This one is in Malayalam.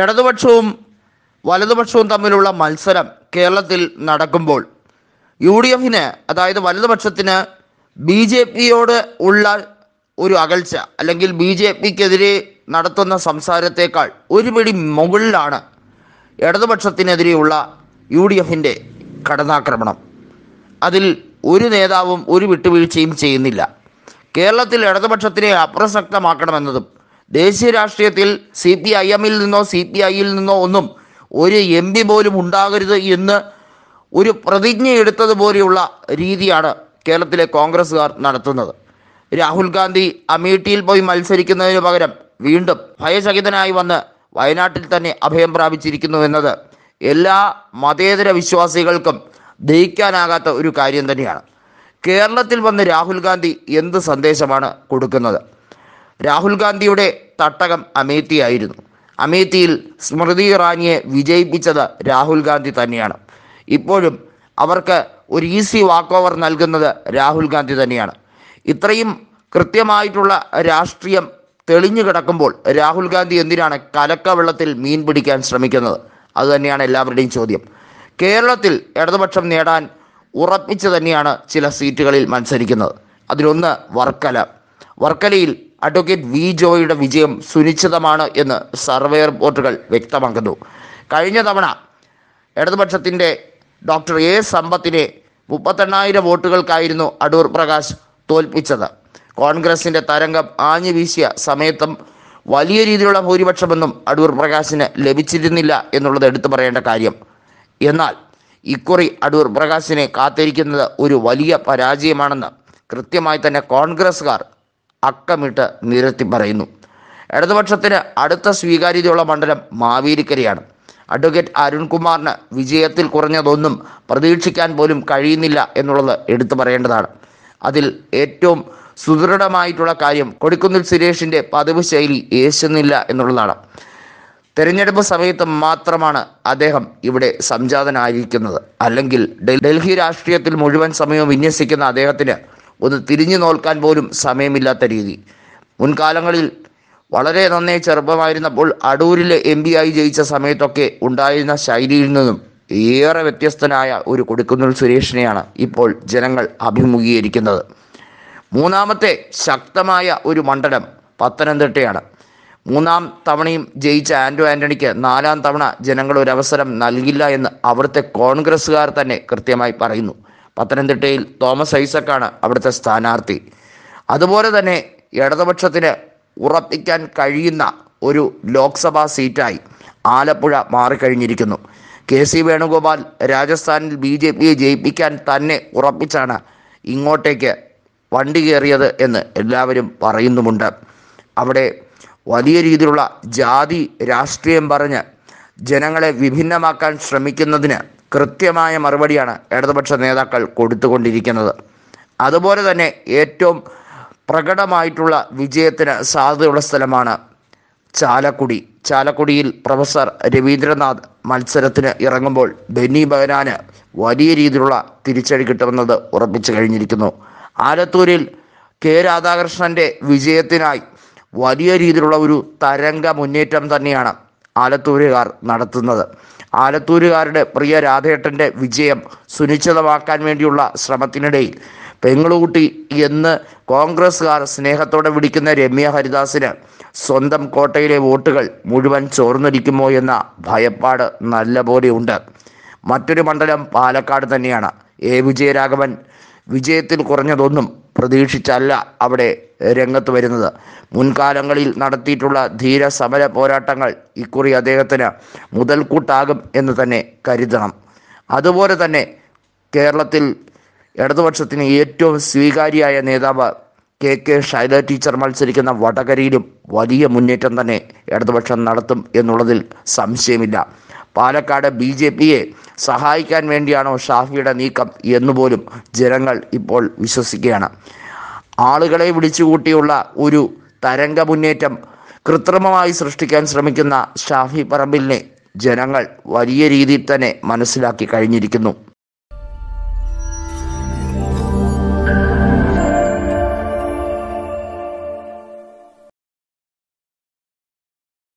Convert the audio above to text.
ഇടതുപക്ഷവും വലതുപക്ഷവും തമ്മിലുള്ള മത്സരം കേരളത്തിൽ നടക്കുമ്പോൾ യു ഡി എഫിന് അതായത് വലതുപക്ഷത്തിന് ബി ജെ പിയോട് ഉള്ള ഒരു അകൽച്ച അല്ലെങ്കിൽ ബി ജെ പിക്കെതിരെ നടത്തുന്ന സംസാരത്തേക്കാൾ ഒരുപിടി മുകളിലാണ് ഇടതുപക്ഷത്തിനെതിരെയുള്ള യു ഡി എഫിൻ്റെ കടന്നാക്രമണം അതിൽ ഒരു നേതാവും ഒരു വിട്ടുവീഴ്ചയും ചെയ്യുന്നില്ല കേരളത്തിൽ ഇടതുപക്ഷത്തിനെ അപ്രസക്തമാക്കണമെന്നതും ദേശീയ രാഷ്ട്രീയത്തിൽ സി പി ഐ എമ്മിൽ നിന്നോ സി പി ഐയിൽ നിന്നോ ഒന്നും ഒരു എം പി പോലും ഉണ്ടാകരുത് എന്ന് ഒരു പ്രതിജ്ഞ എടുത്തതുപോലെയുള്ള രീതിയാണ് കേരളത്തിലെ കോൺഗ്രസ്സുകാർ നടത്തുന്നത് രാഹുൽ ഗാന്ധി അമേഠിയിൽ പോയി മത്സരിക്കുന്നതിന് പകരം വീണ്ടും ഭയചകിതനായി വന്ന് വയനാട്ടിൽ തന്നെ അഭയം പ്രാപിച്ചിരിക്കുന്നു എന്നത് എല്ലാ മതേതര വിശ്വാസികൾക്കും ദഹിക്കാനാകാത്ത ഒരു കാര്യം തന്നെയാണ് കേരളത്തിൽ വന്ന് രാഹുൽ ഗാന്ധി എന്ത് സന്ദേശമാണ് കൊടുക്കുന്നത് രാഹുൽ ഗാന്ധിയുടെ തട്ടകം അമേത്തിയായിരുന്നു അമേത്തിയിൽ സ്മൃതി ഇറാനിയെ വിജയിപ്പിച്ചത് രാഹുൽ ഗാന്ധി തന്നെയാണ് ഇപ്പോഴും അവർക്ക് ഒരു ഈസി വാക്ക് ഓവർ നൽകുന്നത് രാഹുൽ ഗാന്ധി തന്നെയാണ് ഇത്രയും കൃത്യമായിട്ടുള്ള രാഷ്ട്രീയം തെളിഞ്ഞു കിടക്കുമ്പോൾ രാഹുൽ ഗാന്ധി എന്തിനാണ് കലക്ക വെള്ളത്തിൽ മീൻ പിടിക്കാൻ ശ്രമിക്കുന്നത് അതുതന്നെയാണ് എല്ലാവരുടെയും ചോദ്യം കേരളത്തിൽ ഇടതുപക്ഷം നേടാൻ ഉറപ്പിച്ചു തന്നെയാണ് ചില സീറ്റുകളിൽ മത്സരിക്കുന്നത് അതിലൊന്ന് വർക്കല വർക്കലയിൽ അഡ്വക്കേറ്റ് വി ജോയുടെ വിജയം സുനിശ്ചിതമാണ് എന്ന് സർവേ റിപ്പോർട്ടുകൾ വ്യക്തമാക്കുന്നു കഴിഞ്ഞ തവണ ഇടതുപക്ഷത്തിൻ്റെ ഡോക്ടർ എ സമ്പത്തിനെ മുപ്പത്തെണ്ണായിരം വോട്ടുകൾക്കായിരുന്നു അടൂർ പ്രകാശ് തോൽപ്പിച്ചത് കോൺഗ്രസിൻ്റെ തരംഗം ആഞ്ഞു വീശിയ സമയത്തും വലിയ രീതിയിലുള്ള ഭൂരിപക്ഷമൊന്നും അടൂർ പ്രകാശിന് ലഭിച്ചിരുന്നില്ല എന്നുള്ളത് എടുത്തു പറയേണ്ട കാര്യം എന്നാൽ ഇക്കുറി അടൂർ പ്രകാശിനെ കാത്തിരിക്കുന്നത് ഒരു വലിയ പരാജയമാണെന്ന് കൃത്യമായി തന്നെ കോൺഗ്രസ്സുകാർ അക്കമിട്ട് നിരത്തി പറയുന്നു ഇടതുപക്ഷത്തിന് അടുത്ത സ്വീകാര്യതയുള്ള മണ്ഡലം മാവേലിക്കരയാണ് അഡ്വക്കേറ്റ് അരുൺകുമാറിന് വിജയത്തിൽ കുറഞ്ഞതൊന്നും പ്രതീക്ഷിക്കാൻ പോലും കഴിയുന്നില്ല എന്നുള്ളത് എടുത്തു പറയേണ്ടതാണ് അതിൽ ഏറ്റവും സുദൃഢമായിട്ടുള്ള കാര്യം കൊടിക്കുന്നിൽ സുരേഷിൻ്റെ പതിവ് ശൈലി ഏശുന്നില്ല എന്നുള്ളതാണ് തിരഞ്ഞെടുപ്പ് സമയത്ത് മാത്രമാണ് അദ്ദേഹം ഇവിടെ സംജാതനായിരിക്കുന്നത് അല്ലെങ്കിൽ ഡൽഹി രാഷ്ട്രീയത്തിൽ മുഴുവൻ സമയവും വിന്യസിക്കുന്ന അദ്ദേഹത്തിന് ഒന്ന് തിരിഞ്ഞു നോക്കാൻ പോലും സമയമില്ലാത്ത രീതി മുൻകാലങ്ങളിൽ വളരെ നന്നേ ചെറുപ്പമായിരുന്നപ്പോൾ അടൂരിലെ എം പി ആയി ജയിച്ച സമയത്തൊക്കെ ഉണ്ടായിരുന്ന ശൈലിയിൽ നിന്നും ഏറെ വ്യത്യസ്തനായ ഒരു കൊടുക്കുന്നിൽ സുരേഷിനെയാണ് ഇപ്പോൾ ജനങ്ങൾ അഭിമുഖീകരിക്കുന്നത് മൂന്നാമത്തെ ശക്തമായ ഒരു മണ്ഡലം പത്തനംതിട്ടയാണ് മൂന്നാം തവണയും ജയിച്ച ആൻഡോ ആൻ്റണിക്ക് നാലാം തവണ ജനങ്ങൾ ഒരു അവസരം നൽകില്ല എന്ന് അവിടുത്തെ കോൺഗ്രസ്സുകാർ തന്നെ കൃത്യമായി പറയുന്നു പത്തനംതിട്ടയിൽ തോമസ് ഐസക്കാണ് അവിടുത്തെ സ്ഥാനാർത്ഥി അതുപോലെ തന്നെ ഇടതുപക്ഷത്തിന് ഉറപ്പിക്കാൻ കഴിയുന്ന ഒരു ലോക്സഭാ സീറ്റായി ആലപ്പുഴ മാറിക്കഴിഞ്ഞിരിക്കുന്നു കെ സി വേണുഗോപാൽ രാജസ്ഥാനിൽ ബി ജെ പിയെ ജയിപ്പിക്കാൻ തന്നെ ഉറപ്പിച്ചാണ് ഇങ്ങോട്ടേക്ക് വണ്ടി കയറിയത് എന്ന് എല്ലാവരും പറയുന്നുമുണ്ട് അവിടെ വലിയ രീതിയിലുള്ള ജാതി രാഷ്ട്രീയം പറഞ്ഞ് ജനങ്ങളെ വിഭിന്നമാക്കാൻ ശ്രമിക്കുന്നതിന് കൃത്യമായ മറുപടിയാണ് ഇടതുപക്ഷ നേതാക്കൾ കൊടുത്തുകൊണ്ടിരിക്കുന്നത് അതുപോലെ തന്നെ ഏറ്റവും പ്രകടമായിട്ടുള്ള വിജയത്തിന് സാധ്യതയുള്ള സ്ഥലമാണ് ചാലക്കുടി ചാലക്കുടിയിൽ പ്രൊഫസർ രവീന്ദ്രനാഥ് മത്സരത്തിന് ഇറങ്ങുമ്പോൾ ബെന്നി ബഹനാന് വലിയ രീതിയിലുള്ള തിരിച്ചടി കിട്ടുമെന്നത് ഉറപ്പിച്ചു കഴിഞ്ഞിരിക്കുന്നു ആലത്തൂരിൽ കെ രാധാകൃഷ്ണൻ്റെ വിജയത്തിനായി വലിയ രീതിയിലുള്ള ഒരു തരംഗ മുന്നേറ്റം തന്നെയാണ് ആലത്തൂരുകാർ നടത്തുന്നത് ആലത്തൂരുകാരുടെ പ്രിയ രാധേട്ടൻ്റെ വിജയം സുനിശ്ചിതമാക്കാൻ വേണ്ടിയുള്ള ശ്രമത്തിനിടയിൽ പെങ്ങളുകുട്ടി എന്ന് കോൺഗ്രസ്സുകാർ സ്നേഹത്തോടെ വിളിക്കുന്ന രമ്യ ഹരിദാസിന് സ്വന്തം കോട്ടയിലെ വോട്ടുകൾ മുഴുവൻ ചോർന്നിരിക്കുമോ എന്ന ഭയപ്പാട് നല്ലപോലെ ഉണ്ട് മറ്റൊരു മണ്ഡലം പാലക്കാട് തന്നെയാണ് എ വിജയരാഘവൻ വിജയത്തിൽ കുറഞ്ഞതൊന്നും പ്രതീക്ഷിച്ചല്ല അവിടെ രംഗത്ത് വരുന്നത് മുൻകാലങ്ങളിൽ നടത്തിയിട്ടുള്ള ധീര സമര പോരാട്ടങ്ങൾ ഇക്കുറി അദ്ദേഹത്തിന് മുതൽക്കൂട്ടാകും എന്ന് തന്നെ കരുതണം അതുപോലെ തന്നെ കേരളത്തിൽ ഇടതുപക്ഷത്തിന് ഏറ്റവും സ്വീകാര്യായ നേതാവ് കെ കെ ശൈല ടീച്ചർ മത്സരിക്കുന്ന വടകരയിലും വലിയ മുന്നേറ്റം തന്നെ ഇടതുപക്ഷം നടത്തും എന്നുള്ളതിൽ സംശയമില്ല പാലക്കാട് ബി ജെ പിയെ സഹായിക്കാൻ വേണ്ടിയാണോ ഷാഫിയുടെ നീക്കം എന്നുപോലും ജനങ്ങൾ ഇപ്പോൾ വിശ്വസിക്കുകയാണ് ആളുകളെ വിളിച്ചുകൂട്ടിയുള്ള ഒരു തരംഗ മുന്നേറ്റം കൃത്രിമമായി സൃഷ്ടിക്കാൻ ശ്രമിക്കുന്ന ഷാഫി പറമ്പിലിനെ ജനങ്ങൾ വലിയ രീതിയിൽ തന്നെ മനസ്സിലാക്കി കഴിഞ്ഞിരിക്കുന്നു